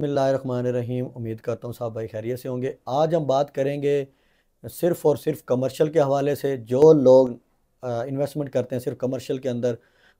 रहीम उम्मीद करता हूँ साहब भाई खैरियत से होंगे आज हम बात करेंगे सिर्फ़ और सिर्फ कमर्शियल के हवाले से जो लोग इन्वेस्टमेंट करते हैं सिर्फ कमर्शियल के अंदर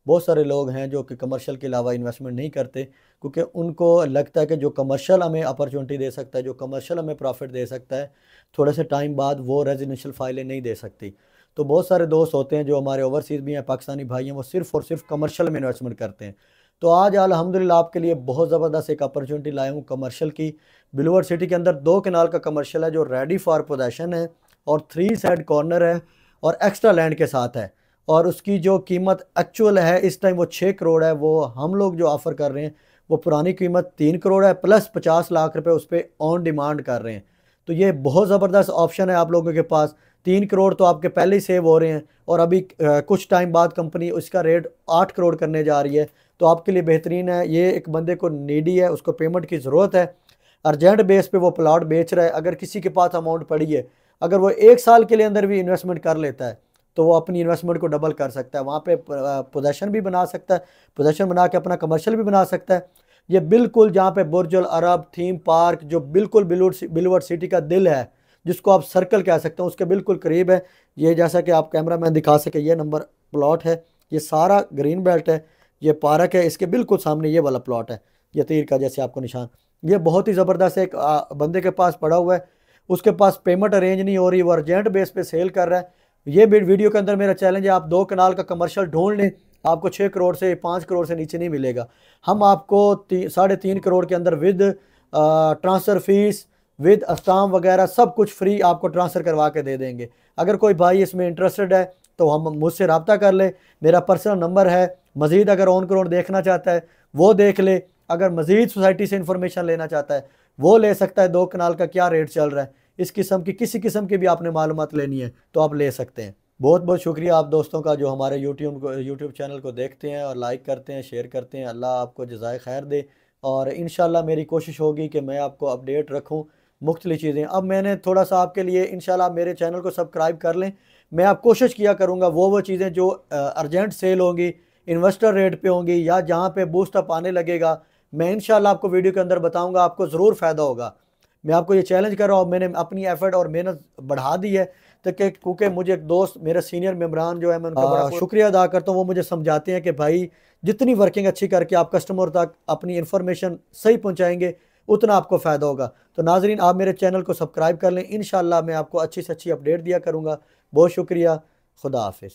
बहुत सारे लोग हैं जो कि कमर्शियल के अलावा इन्वेस्टमेंट नहीं करते क्योंकि उनको लगता है कि जो कमर्शियल हमें अपॉर्चुनिटी दे सकता है जो कमर्शियल हमें प्रॉफिट दे सकता है थोड़े से टाइम बाद वो रेजिडेंशियल फाइलें नहीं दे सकती तो बहुत सारे दोस्त होते हैं जो हमारे ओवरसीज़ भी हैं पाकिस्तानी भाई हैं वो सिर्फ़ और सिर्फ कमर्शियल में इन्वेस्टमेंट करते हैं तो आज अलहमदिल्ला आपके लिए बहुत ज़बरदस्त एक अपॉर्चुनिटी लाया हूँ कमर्शियल की बिलोवर सिटी के अंदर दो किनाल का कमर्शियल है जो रेडी फॉर पोजेशन है और थ्री साइड कॉर्नर है और एक्स्ट्रा लैंड के साथ है और उसकी जो कीमत एक्चुअल है इस टाइम वो छः करोड़ है वो हम लोग जो ऑफ़र कर रहे हैं वो पुरानी कीमत तीन करोड़ है प्लस पचास लाख रुपये उस पर ऑन डिमांड कर रहे हैं तो ये बहुत ज़बरदस्त ऑप्शन है आप लोगों के पास तीन करोड़ तो आपके पहले ही सेव हो रहे हैं और अभी कुछ टाइम बाद कंपनी उसका रेट आठ करोड़ करने जा रही है तो आपके लिए बेहतरीन है ये एक बंदे को नीडी है उसको पेमेंट की ज़रूरत है अर्जेंट बेस पे वो प्लाट बेच रहा है अगर किसी के पास अमाउंट पड़ी है अगर वो एक साल के लिए अंदर भी इन्वेस्टमेंट कर लेता है तो वो अपनी इन्वेस्टमेंट को डबल कर सकता है वहाँ पे पोजेशन भी बना सकता है पोजेशन बना के अपना कमर्शियल भी बना सकता है ये बिल्कुल जहाँ पे बुरजुल अरब थीम पार्क जो बिल्कुल बिलूड सिटी का दिल है जिसको आप सर्कल कह सकते हैं उसके बिल्कुल करीब है ये जैसा कि आप कैमरा मैन दिखा सके ये नंबर प्लॉट है ये सारा ग्रीन बेल्ट है ये पार्क है इसके बिल्कुल सामने ये वाला प्लॉट है ये तीर का जैसे आपको निशान ये बहुत ही ज़बरदस्त एक बंदे के पास पड़ा हुआ है उसके पास पेमेंट अरेंज नहीं हो रही वो अर्जेंट बेस पर सेल कर रहा है ये वीडियो के अंदर मेरा चैलेंज है आप दो कनाल का कमर्शल ढूंढ लें आपको छः करोड़ से पाँच करोड़ से नीचे नहीं मिलेगा हम आपको ती, साढ़े तीन करोड़ के अंदर with transfer fees with stamp वगैरह सब कुछ फ्री आपको ट्रांसफ़र करवा के दे देंगे अगर कोई भाई इसमें इंटरेस्टेड है तो हम मुझसे रबता कर ले मेरा पर्सनल नंबर है मज़ीद अगर ऑन करोड़ देखना चाहता है वो देख ले अगर मज़ीद सोसाइटी से इंफॉर्मेशन लेना चाहता है वो ले सकता है दो कनाल का क्या रेट चल रहा है इस किस्म की किसी किस्म की भी आपने मालूम लेनी है तो आप ले सकते हैं बहुत बहुत शुक्रिया आप दोस्तों का जो हमारे यूट्यूब को यूट्यूब चैनल को देखते हैं और लाइक करते हैं शेयर करते हैं अल्लाह आपको जजाय खैर दे और इन मेरी कोशिश होगी कि मैं आपको अपडेट रखूँ मुख्तलि चीज़ें अब मैंने थोड़ा सा आपके लिए इन आप मेरे चैनल को सब्सक्राइब कर लें मैं आप कोशिश किया करूँगा वो वो चीज़ें जो अर्जेंट सेल होंगी इन्वेस्टर रेट पे होंगी या जहाँ पे बूस्ट अप आने लगेगा मैं इन आपको वीडियो के अंदर बताऊँगा आपको ज़रूर फ़ायदा होगा मैं आपको ये चैलेंज कर रहा हूँ मैंने अपनी एफर्ट और मेहनत बढ़ा दी है तो क्योंकि मुझे एक दोस्त मेरे सीनियर मेम्बरान जो है मैं उनका हाँ, बड़ा शुक्रिया अदा करता हूँ वो मुझे समझाते हैं कि भाई जितनी वर्किंग अच्छी करके आप कस्टमर तक अपनी इन्फॉर्मेशन सही पहुँचाएँगे उतना आपको फ़ायदा होगा तो नाजरीन आप मेरे चैनल को सब्सक्राइब कर लें इन मैं आपको अच्छी से अच्छी अपडेट दिया करूँगा बहुत शुक्रिया खुदा हाफि